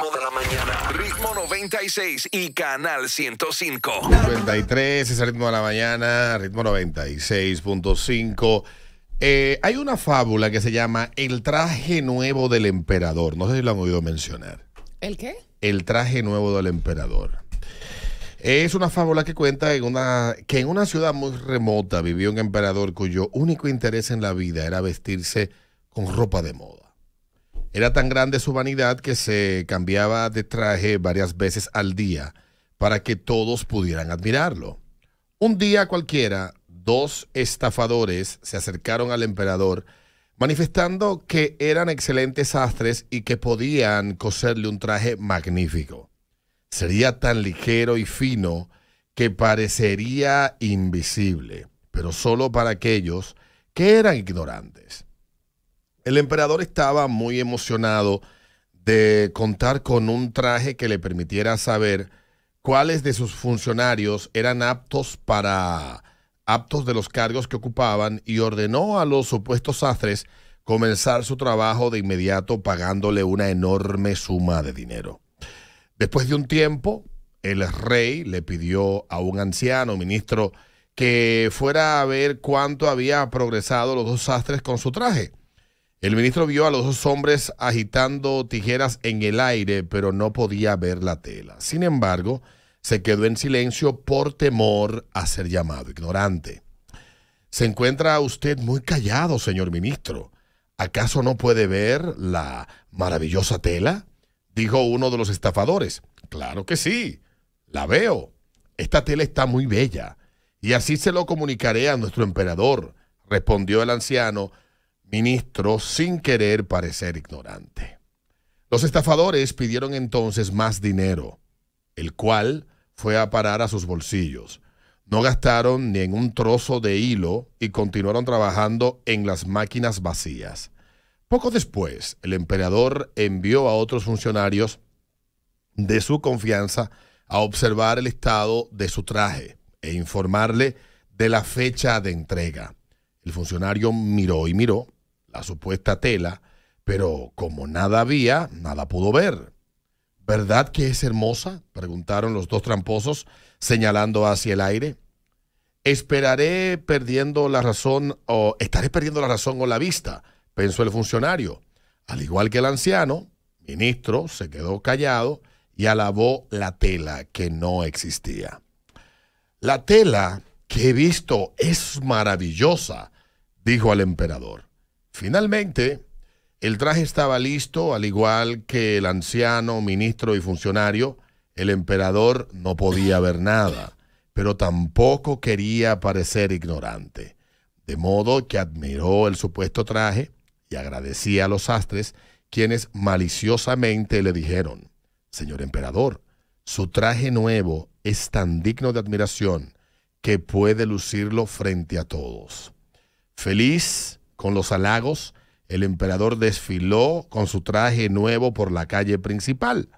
ritmo de la mañana. Ritmo 96 y canal 105. 93 es el ritmo de la mañana, ritmo 96.5. Eh, hay una fábula que se llama El traje nuevo del emperador. No sé si lo han oído mencionar. ¿El qué? El traje nuevo del emperador. Es una fábula que cuenta que en una ciudad muy remota vivió un emperador cuyo único interés en la vida era vestirse con ropa de moda. Era tan grande su vanidad que se cambiaba de traje varias veces al día para que todos pudieran admirarlo. Un día cualquiera, dos estafadores se acercaron al emperador manifestando que eran excelentes sastres y que podían coserle un traje magnífico. Sería tan ligero y fino que parecería invisible, pero solo para aquellos que eran ignorantes. El emperador estaba muy emocionado de contar con un traje que le permitiera saber cuáles de sus funcionarios eran aptos para aptos de los cargos que ocupaban y ordenó a los supuestos sastres comenzar su trabajo de inmediato pagándole una enorme suma de dinero. Después de un tiempo, el rey le pidió a un anciano ministro que fuera a ver cuánto había progresado los dos sastres con su traje. El ministro vio a los dos hombres agitando tijeras en el aire, pero no podía ver la tela. Sin embargo, se quedó en silencio por temor a ser llamado ignorante. Se encuentra usted muy callado, señor ministro. ¿Acaso no puede ver la maravillosa tela? dijo uno de los estafadores. Claro que sí, la veo. Esta tela está muy bella. Y así se lo comunicaré a nuestro emperador, respondió el anciano ministro sin querer parecer ignorante. Los estafadores pidieron entonces más dinero, el cual fue a parar a sus bolsillos. No gastaron ni en un trozo de hilo y continuaron trabajando en las máquinas vacías. Poco después, el emperador envió a otros funcionarios de su confianza a observar el estado de su traje e informarle de la fecha de entrega. El funcionario miró y miró la supuesta tela, pero como nada había, nada pudo ver. ¿Verdad que es hermosa? preguntaron los dos tramposos, señalando hacia el aire. ¿Esperaré perdiendo la razón o estaré perdiendo la razón o la vista? pensó el funcionario. Al igual que el anciano, ministro se quedó callado y alabó la tela que no existía. La tela que he visto es maravillosa, dijo al emperador. Finalmente, el traje estaba listo, al igual que el anciano, ministro y funcionario. El emperador no podía ver nada, pero tampoco quería parecer ignorante. De modo que admiró el supuesto traje y agradecía a los sastres, quienes maliciosamente le dijeron, Señor emperador, su traje nuevo es tan digno de admiración que puede lucirlo frente a todos. Feliz con los halagos, el emperador desfiló con su traje nuevo por la calle principal.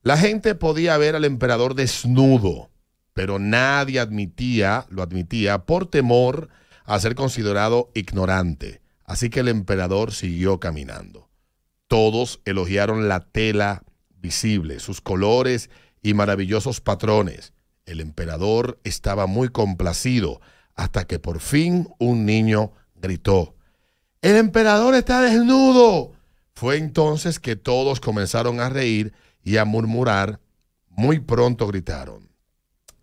La gente podía ver al emperador desnudo, pero nadie admitía, lo admitía por temor a ser considerado ignorante. Así que el emperador siguió caminando. Todos elogiaron la tela visible, sus colores y maravillosos patrones. El emperador estaba muy complacido hasta que por fin un niño gritó, el emperador está desnudo. Fue entonces que todos comenzaron a reír y a murmurar. Muy pronto gritaron,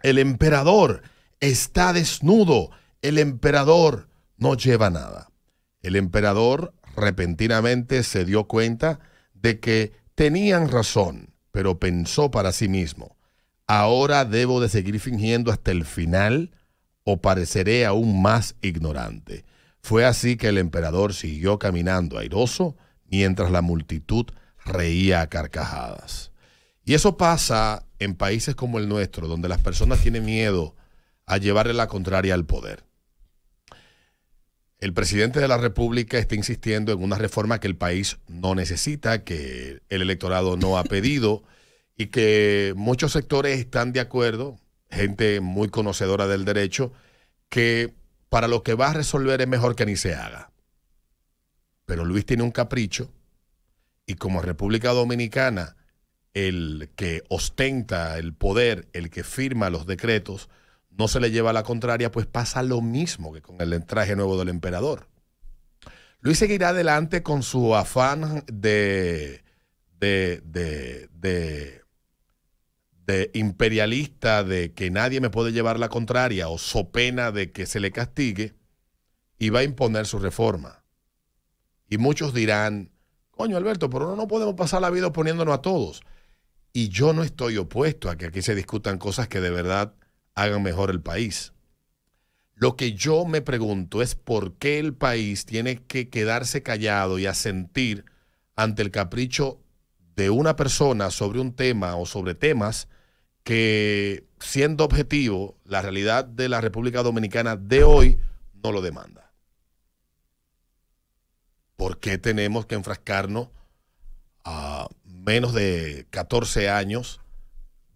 el emperador está desnudo, el emperador no lleva nada. El emperador repentinamente se dio cuenta de que tenían razón, pero pensó para sí mismo, ahora debo de seguir fingiendo hasta el final o pareceré aún más ignorante. Fue así que el emperador siguió caminando airoso mientras la multitud reía a carcajadas. Y eso pasa en países como el nuestro, donde las personas tienen miedo a llevarle la contraria al poder. El presidente de la República está insistiendo en una reforma que el país no necesita, que el electorado no ha pedido y que muchos sectores están de acuerdo, gente muy conocedora del derecho, que para lo que va a resolver es mejor que ni se haga. Pero Luis tiene un capricho y como República Dominicana, el que ostenta el poder, el que firma los decretos, no se le lleva a la contraria, pues pasa lo mismo que con el traje nuevo del emperador. Luis seguirá adelante con su afán de, de, de, de imperialista de que nadie me puede llevar la contraria o so pena de que se le castigue y va a imponer su reforma. Y muchos dirán, coño Alberto, pero no podemos pasar la vida oponiéndonos a todos. Y yo no estoy opuesto a que aquí se discutan cosas que de verdad hagan mejor el país. Lo que yo me pregunto es por qué el país tiene que quedarse callado y asentir ante el capricho de una persona sobre un tema o sobre temas que siendo objetivo, la realidad de la República Dominicana de hoy no lo demanda. ¿Por qué tenemos que enfrascarnos a menos de 14 años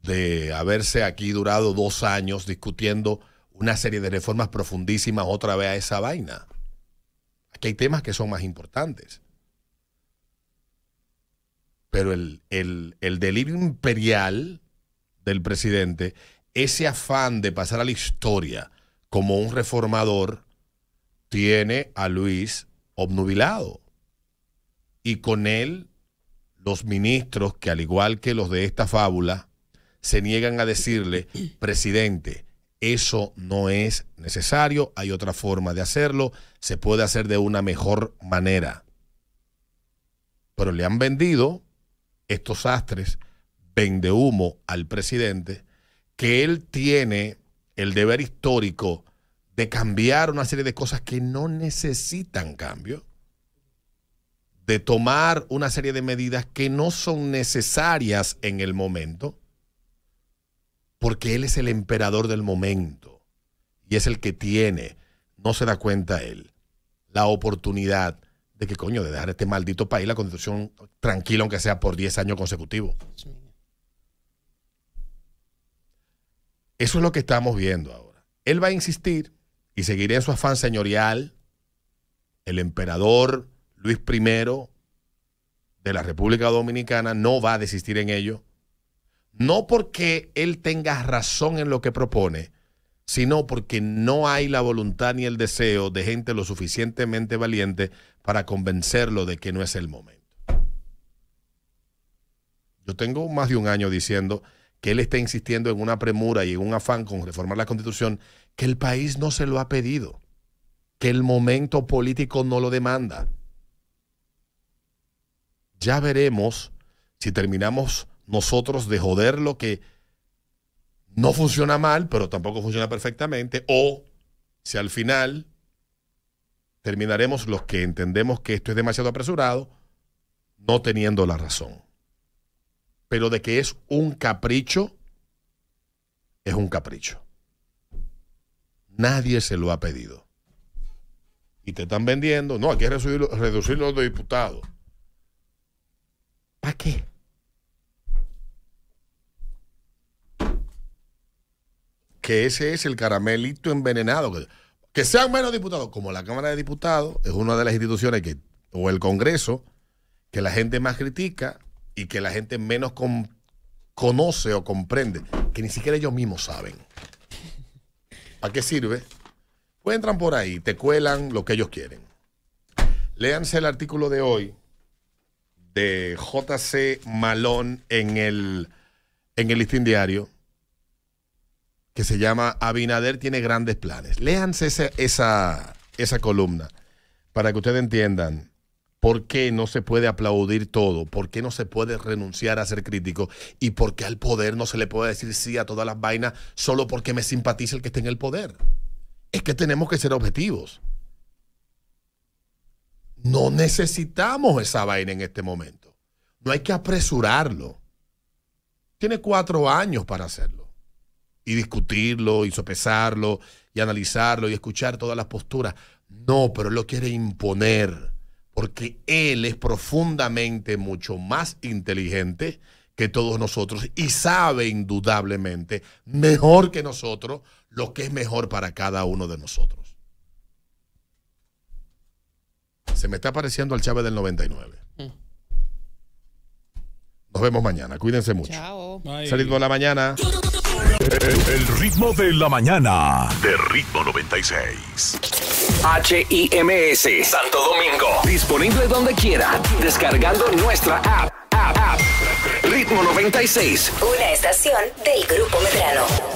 de haberse aquí durado dos años discutiendo una serie de reformas profundísimas otra vez a esa vaina? Aquí hay temas que son más importantes. Pero el, el delirio imperial del presidente, ese afán de pasar a la historia como un reformador tiene a Luis obnubilado. Y con él, los ministros, que al igual que los de esta fábula, se niegan a decirle, presidente, eso no es necesario, hay otra forma de hacerlo, se puede hacer de una mejor manera. Pero le han vendido estos astres vende humo al presidente, que él tiene el deber histórico de cambiar una serie de cosas que no necesitan cambio, de tomar una serie de medidas que no son necesarias en el momento, porque él es el emperador del momento y es el que tiene, no se da cuenta él, la oportunidad de que, coño, de dejar este maldito país la constitución tranquila, aunque sea por 10 años consecutivos. Eso es lo que estamos viendo ahora. Él va a insistir y seguirá en su afán señorial, el emperador Luis I de la República Dominicana no va a desistir en ello, no porque él tenga razón en lo que propone, sino porque no hay la voluntad ni el deseo de gente lo suficientemente valiente para convencerlo de que no es el momento. Yo tengo más de un año diciendo que él está insistiendo en una premura y en un afán con reformar la constitución que el país no se lo ha pedido, que el momento político no lo demanda. Ya veremos si terminamos nosotros de joder lo que no funciona mal, pero tampoco funciona perfectamente, o si al final terminaremos los que entendemos que esto es demasiado apresurado, no teniendo la razón pero de que es un capricho, es un capricho. Nadie se lo ha pedido. Y te están vendiendo, no, hay que reducir, los diputados. ¿Para qué? Que ese es el caramelito envenenado. Que, sean menos diputados, como la Cámara de Diputados es una de las instituciones que, o el Congreso, que la gente más critica, y que la gente menos conoce o comprende, que ni siquiera ellos mismos saben. ¿Para qué sirve? Pues entran por ahí, te cuelan lo que ellos quieren. Léanse el artículo de hoy de JC Malón en el, en el listín diario que se llama Abinader tiene grandes planes. Léanse esa, esa columna para que ustedes entiendan por qué no se puede aplaudir todo, por qué no se puede renunciar a ser crítico y por qué al poder no se le puede decir sí a todas las vainas solo porque me simpatiza el que esté en el poder. Es que tenemos que ser objetivos. No necesitamos esa vaina en este momento. No hay que apresurarlo. Tiene cuatro años para hacerlo. Y discutirlo, y sopesarlo, y analizarlo, y escuchar todas las posturas. No, pero lo quiere imponer porque Él es profundamente mucho más inteligente que todos nosotros y sabe indudablemente mejor que nosotros lo que es mejor para cada uno de nosotros. Se me está pareciendo al Chávez del 99. Mm. Nos vemos mañana. Cuídense mucho. Chao. Salid la mañana. el ritmo de la mañana. De ritmo 96. H-I-M-S. Santo Domingo. Disponible donde quiera, descargando nuestra app. app, app. Ritmo 96. Una estación del Grupo Medrano.